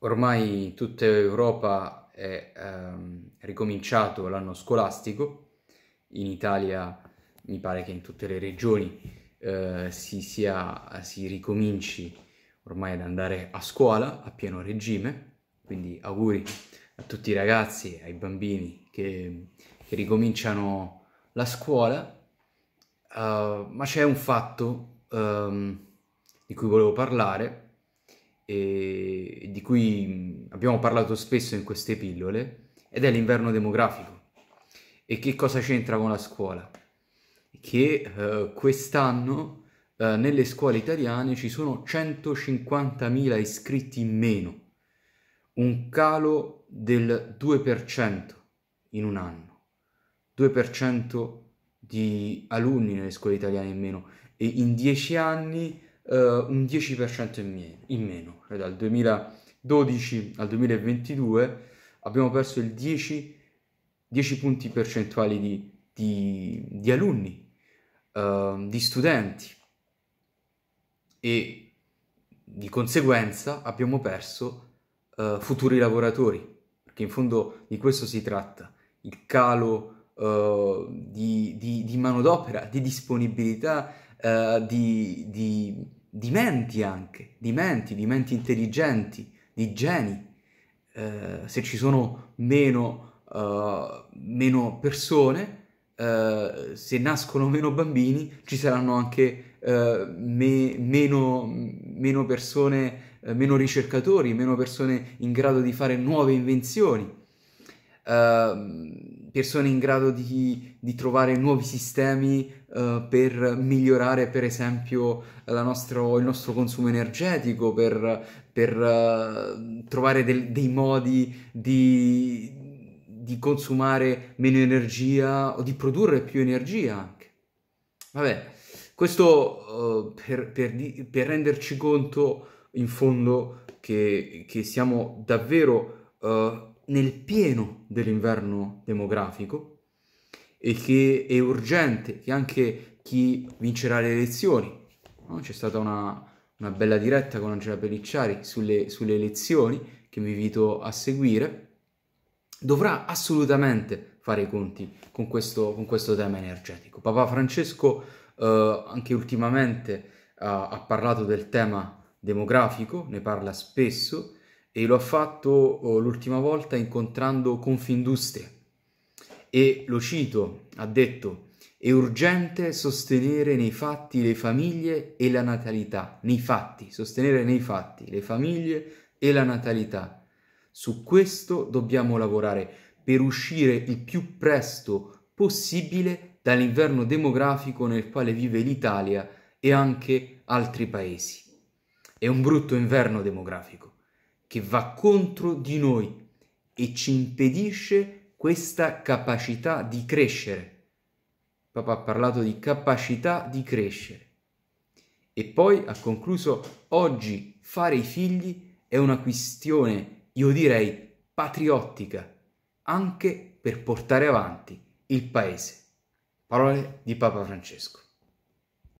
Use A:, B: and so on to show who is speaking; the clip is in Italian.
A: ormai tutta Europa è ehm, ricominciato l'anno scolastico, in Italia mi pare che in tutte le regioni eh, si, sia, si ricominci ormai ad andare a scuola a pieno regime, quindi auguri a tutti i ragazzi, ai bambini che, che ricominciano la scuola, uh, ma c'è un fatto um, di cui volevo parlare di cui abbiamo parlato spesso in queste pillole, ed è l'inverno demografico. E che cosa c'entra con la scuola? Che eh, quest'anno eh, nelle scuole italiane ci sono 150.000 iscritti in meno, un calo del 2% in un anno. 2% di alunni nelle scuole italiane in meno e in 10 anni eh, un 10% in, me- in meno, cioè dal 2012 al 2022 abbiamo perso il 10, 10 punti percentuali di, di, di alunni, uh, di studenti e di conseguenza abbiamo perso uh, futuri lavoratori, perché in fondo di questo si tratta, il calo uh, di, di, di manodopera, di disponibilità eh, di, di, di, menti anche, di menti, di menti intelligenti, di geni. Eh, se ci sono meno, eh, meno persone, eh, se nascono meno bambini, ci saranno anche eh, me, meno, meno persone, meno ricercatori, meno persone in grado di fare nuove invenzioni. Ehm, persone in grado di, di trovare nuovi sistemi uh, per migliorare per esempio nostro, il nostro consumo energetico, per, per uh, trovare del, dei modi di, di consumare meno energia o di produrre più energia anche. Vabbè, questo eh, per, per, per renderci conto in fondo che, che siamo davvero uh, nel pieno dell'inverno demografico e che è urgente che anche chi vincerà le elezioni, no? c'è stata una, una, bella diretta con Angela Pellicciari sulle, sulle elezioni che vi invito a seguire, dovrà assolutamente fare i conti con questo, con questo tema energetico. Papa Francesco eh, anche ultimamente eh, ha parlato del tema demografico, ne parla spesso, e lo ha fatto oh, l'ultima volta incontrando Confindustria e lo cito, ha detto è urgente sostenere nei fatti le famiglie e la natalità, nei fatti, sostenere nei fatti le famiglie e la natalità. Su questo dobbiamo lavorare per uscire il più presto possibile dall'inverno demografico nel quale vive l'Italia e anche altri paesi. È un brutto inverno demografico che va contro di noi e ci impedisce questa capacità di crescere. Papa ha parlato di capacità di crescere. E poi ha concluso, oggi fare i figli è una questione, io direi, patriottica, anche per portare avanti il paese. Parole di Papa Francesco.